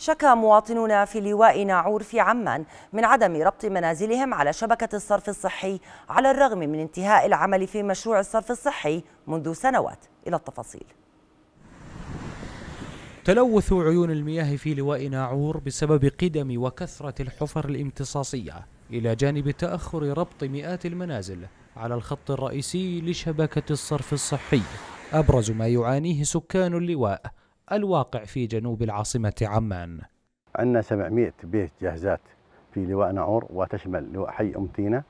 شكى مواطنون في لواء ناعور في عمان من عدم ربط منازلهم على شبكة الصرف الصحي على الرغم من انتهاء العمل في مشروع الصرف الصحي منذ سنوات إلى التفاصيل تلوث عيون المياه في لواء ناعور بسبب قدم وكثرة الحفر الامتصاصية إلى جانب تأخر ربط مئات المنازل على الخط الرئيسي لشبكة الصرف الصحي أبرز ما يعانيه سكان اللواء الواقع في جنوب العاصمة عمان عندنا 700 بيت جاهزات في لواء نعور وتشمل لواء حي تينا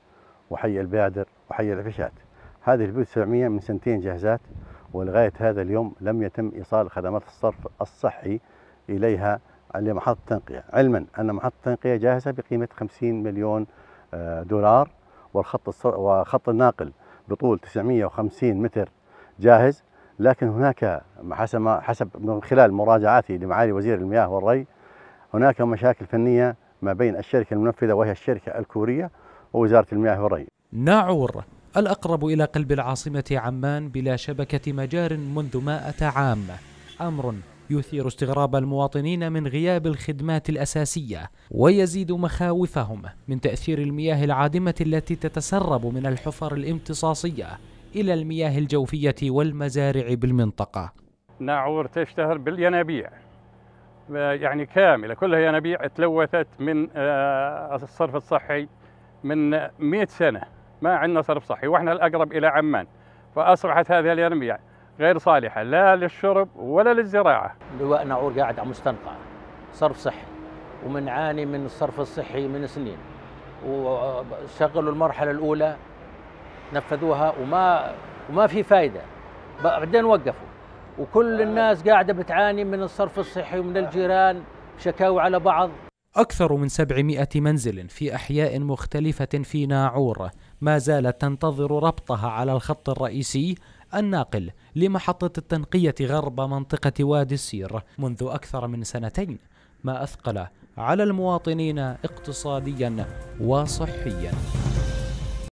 وحي البادر وحي العفشات هذه البيوت 700 من سنتين جاهزات ولغاية هذا اليوم لم يتم إيصال خدمات الصرف الصحي إليها لمحطة التنقية علما أن محطة التنقية جاهزة بقيمة 50 مليون آه، دولار والخط وخط الناقل بطول 950 متر جاهز لكن هناك حسب حسب من خلال مراجعاتي لمعالي وزير المياه والري هناك مشاكل فنيه ما بين الشركه المنفذه وهي الشركه الكوريه ووزاره المياه والري. ناعور الاقرب الى قلب العاصمه عمان بلا شبكه مجار منذ 100 عام، امر يثير استغراب المواطنين من غياب الخدمات الاساسيه ويزيد مخاوفهم من تاثير المياه العادمه التي تتسرب من الحفر الامتصاصيه إلى المياه الجوفية والمزارع بالمنطقة ناعور تشتهر بالينابيع يعني كاملة كلها ينابيع تلوثت من آه، الصرف الصحي من 100 سنة ما عندنا صرف صحي وإحنا الأقرب إلى عمان فأصبحت هذه الينابيع غير صالحة لا للشرب ولا للزراعة لواء ناعور قاعد على مستنقع صرف صحي ومنعاني من الصرف الصحي من سنين وشغلوا المرحلة الأولى نفذوها وما وما في فائده بعدين وقفوا وكل آه. الناس قاعده بتعاني من الصرف الصحي ومن آه. الجيران شكاوى على بعض أكثر من 700 منزل في أحياء مختلفة في ناعور ما زالت تنتظر ربطها على الخط الرئيسي الناقل لمحطة التنقية غرب منطقة وادي السير منذ أكثر من سنتين ما أثقل على المواطنين اقتصاديا وصحيا